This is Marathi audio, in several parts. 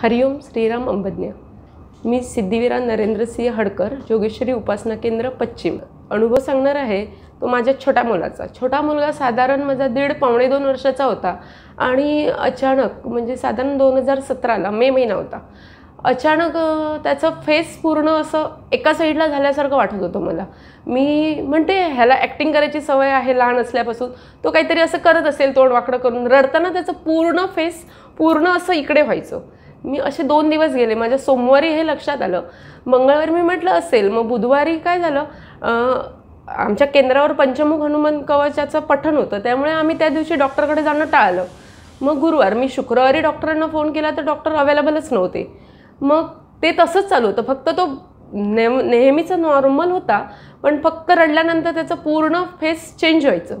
हरिओम श्रीराम अंबज्ञ मी सिद्धिवीरा नरेंद्रसिंह हडकर जोगेश्वरी उपासना केंद्र पश्चिम अनुभव सांगणार आहे तो माझ्या छोट्या मुलाचा छोटा मुलगा साधारण माझा दीड पावणे दोन वर्षाचा होता आणि अचानक म्हणजे साधारण दोन हजार सतराला मे महिना होता अचानक त्याचं फेस पूर्ण असं एका साईडला झाल्यासारखं वाटत होतं मला मी म्हणते ह्याला ॲक्टिंग करायची सवय आहे लहान असल्यापासून तो काहीतरी असं करत असेल तोंड वाकडं करून रडताना त्याचं पूर्ण फेस पूर्ण असं इकडे व्हायचं मी असे दोन दिवस गेले माझ्या सोमवारी हे लक्षात आलं मंगळवारी मी म्हटलं असेल मग बुधवारी काय झालं आमच्या केंद्रावर पंचमुख हनुमान कवचाचं पठण होतं त्यामुळे आम्ही त्या दिवशी डॉक्टरकडे जाणं टाळलं मग गुरुवार मी शुक्रवारी डॉक्टरांना फोन केला तर डॉक्टर अवेलेबलच नव्हते मग ते तसंच चालू होतं फक्त तो नेम नेहमीचा नॉर्मल होता पण फक्त रडल्यानंतर त्याचं पूर्ण फेस चेंज व्हायचं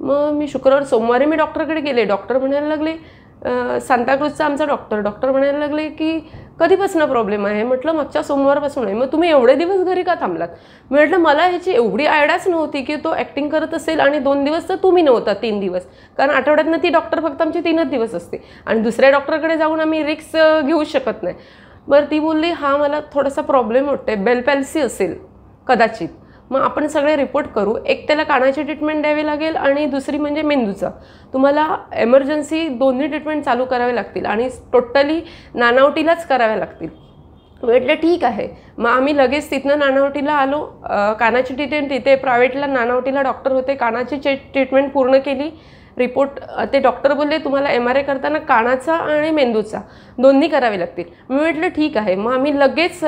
मग मी शुक्रवार सोमवारी मी डॉक्टरकडे गेले डॉक्टर म्हणायला लागले सांताक्रूजचा आमचा डॉक्टर डॉक्टर म्हणायला लागले की कधीपासून प्रॉब्लेम आहे म्हटलं मागच्या सोमवारपासून आहे मग तुम्ही एवढे दिवस घरी का थांबलात म्हटलं मला ह्याची एवढी आयडाच नव्हती की तो ॲक्टिंग करत असेल आणि दोन दिवस तर तुम्ही नव्हता तीन दिवस कारण आठवड्यातनं ती डॉक्टर फक्त आमची तीनच दिवस असते आणि दुसऱ्या डॉक्टरकडे जाऊन आम्ही रिक्स घेऊ शकत नाही बरं ती बोलली हा मला थोडासा प्रॉब्लेम वाटते बेलपॅल्सी असेल कदाचित मग आपण सगळे रिपोर्ट करू एक त्याला कानाची ट्रीटमेंट द्यावी लागेल आणि दुसरी म्हणजे मेंदूचा तुम्हाला एमर्जन्सी दोन्ही ट्रीटमेंट चालू करावे लागतील आणि टोटली नानावटीलाच कराव्या लागतील म्हटलं ठीक आहे मग आम्ही लगेच तिथनं नानावटीला आलो कानाची ट्रीटमेंट तिथे प्रायव्हेटला नानावटीला डॉक्टर होते कानाची ट्रीटमेंट पूर्ण केली रिपोर्ट ते डॉक्टर बोलले तुम्हाला एम आर आय करताना कानाचा आणि मेंदूचा दोन्ही करावे लागतील मी म्हटलं ठीक आहे मग आम्ही लगेच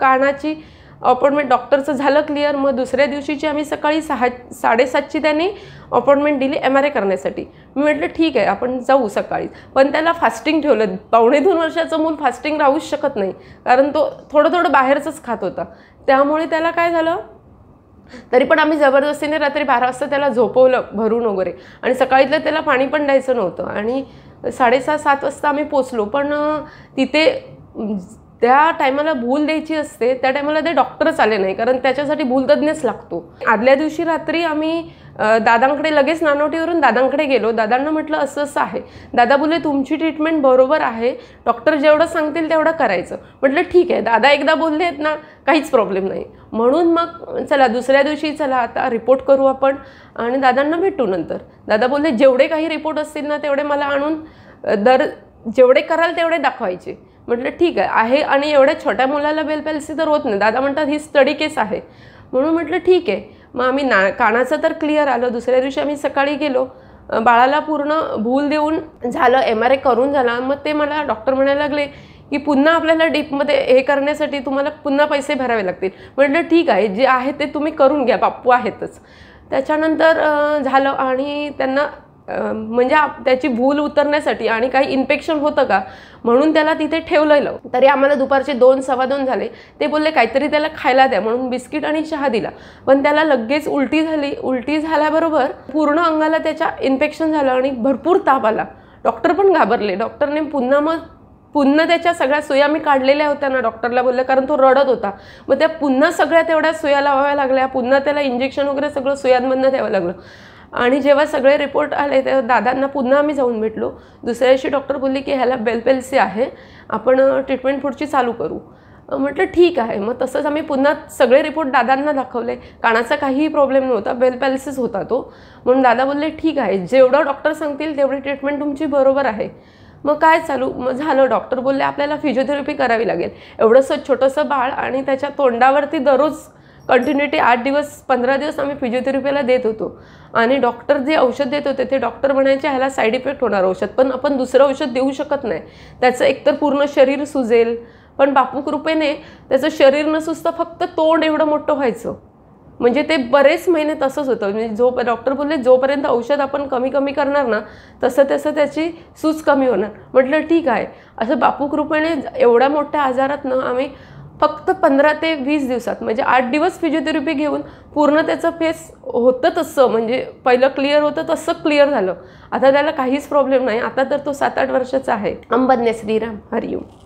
कानाची अपॉइंटमेंट डॉक्टरचं झालं क्लिअर मग दुसऱ्या दिवशीची आम्ही सकाळी सहा साडेसातची त्याने अपॉइंटमेंट दिली एम आर ए करण्यासाठी मी म्हटलं ठीक आहे आपण जाऊ सकाळी पण त्याला फास्टिंग ठेवलं पावणे दोन वर्षाचं मूल फास्टिंग राहूच शकत नाही कारण तो थोडं थोडं बाहेरचंच खात होता त्यामुळे त्याला काय झालं तरी पण आम्ही जबरदस्तीने रात्री बारा वाजता त्याला झोपवलं भरून वगैरे आणि सकाळीतलं त्याला पाणी पण द्यायचं नव्हतं आणि साडेसहा सात वाजता आम्ही पोचलो पण तिथे त्या टायमाला भूल द्यायची असते त्या टायमाला ते डॉक्टरच आले नाही कारण त्याच्यासाठी भूलतज्ञच लागतो आदल्या दिवशी रात्री आम्ही दादांकडे लगेच नानोटीवरून दादांकडे गेलो दादांना म्हटलं असं असं आहे दादा बोलले तुमची ट्रीटमेंट बरोबर आहे डॉक्टर जेवढं सांगतील तेवढं करायचं म्हटलं ठीक आहे दादा एकदा बोलले आहेत ना काहीच प्रॉब्लेम नाही म्हणून मग चला दुसऱ्या दिवशी चला आता रिपोर्ट करू आपण आणि दादांना भेटू नंतर दादा बोलले जेवढे काही रिपोर्ट असतील ना तेवढे मला आणून दर जेवढे कराल तेवढे दाखवायचे म्हटलं ठीक आहे आहे आणि एवढ्या छोट्या मुलाला बेल पॅलसी तर होत नाही दादा म्हणतात ही स्टडी केस आहे म्हणून म्हटलं ठीक आहे मग आम्ही ना कानाचं तर क्लिअर आलं दुसऱ्या दिवशी आम्ही सकाळी गेलो बाळाला पूर्ण भूल देऊन झालं एम आर ए करून झाला मग ते मला डॉक्टर म्हणायला लागले की पुन्हा आपल्याला डीपमध्ये हे करण्यासाठी तुम्हाला पुन्हा पैसे भरावे लागतील म्हटलं ठीक आहे जे आहे ते तुम्ही करून घ्या बाप्पू आहेतच त्याच्यानंतर झालं आणि त्यांना म्हणजे त्याची भूल उतरण्यासाठी आणि काही इन्फेक्शन होतं का म्हणून त्याला तिथे ठेवलेलं तरी आम्हाला दुपारचे दोन सव्वा दोन झाले ते बोलले काहीतरी त्याला खायला द्या म्हणून बिस्किट आणि चहा दिला पण त्याला लगेच उलटी झाली उलटी झाल्याबरोबर पूर्ण अंगाला त्याच्या इन्फेक्शन झालं आणि भरपूर ताप आला डॉक्टर पण घाबरले डॉक्टरने पुन्हा मग पुन्हा त्याच्या सगळ्या सुया मी काढलेल्या होत्या ना डॉक्टरला बोलले कारण तो रडत होता मग त्या पुन्हा सगळ्या तेवढ्या सुया लावाव्या लागल्या पुन्हा त्याला इंजेक्शन वगैरे सगळं सुयांमधनं द्यावं लागलं आणि जेव्हा सगळे रिपोर्ट आले तेव्हा दादांना पुन्हा आम्ही जाऊन भेटलो दुसऱ्या दिवशी डॉक्टर बोलले की ह्याला बेलपेलसी आहे आपण ट्रीटमेंट पुढची चालू करू म्हटलं ठीक आहे मग तसंच आम्ही पुन्हा सगळे रिपोर्ट दादांना दाखवले कानाचा काहीही प्रॉब्लेम नव्हता बेल होता तो म्हणून दादा बोलले ठीक आहे जेवढं डॉक्टर सांगतील तेवढी ट्रीटमेंट तुमची बरोबर आहे मग काय चालू मग झालं डॉक्टर बोलले आपल्याला फिजिओथेरपी करावी लागेल एवढंसं छोटंसं बाळ आणि त्याच्या तोंडावरती दररोज कंटिन्युटी आठ दिवस पंधरा दिवस आम्ही फिजिओथेरपीला देत होतो आणि डॉक्टर जे औषध देत होते ते डॉक्टर म्हणायचे ह्याला साईड इफेक्ट होणार औषध पण आपण दुसरं औषध देऊ शकत नाही त्याचं एकतर पूर्ण शरीर सुजेल पण बापूकृपेने त्याचं शरीर न सुजता फक्त तोंड एवढं मोठं व्हायचं म्हणजे ते बरेच महिने तसंच होतं म्हणजे जो डॉक्टर बोलले जोपर्यंत औषध आपण कमी कमी करणार ना तसं तसं त्याची सूज कमी होणार म्हटलं ठीक आहे असं बापू कृपेने एवढ्या मोठ्या आजारातनं आम्ही फक्त पंधरा ते वीस दिवसात म्हणजे आठ दिवस फिजिओथेरपी घेऊन पूर्ण त्याचं फेस होतं तसं म्हणजे पहिलं क्लिअर होतं तसं क्लिअर झालं आता त्याला काहीच प्रॉब्लेम नाही आता तर तो सात आठ वर्षाचा आहे अंबन्य श्रीराम हरिओम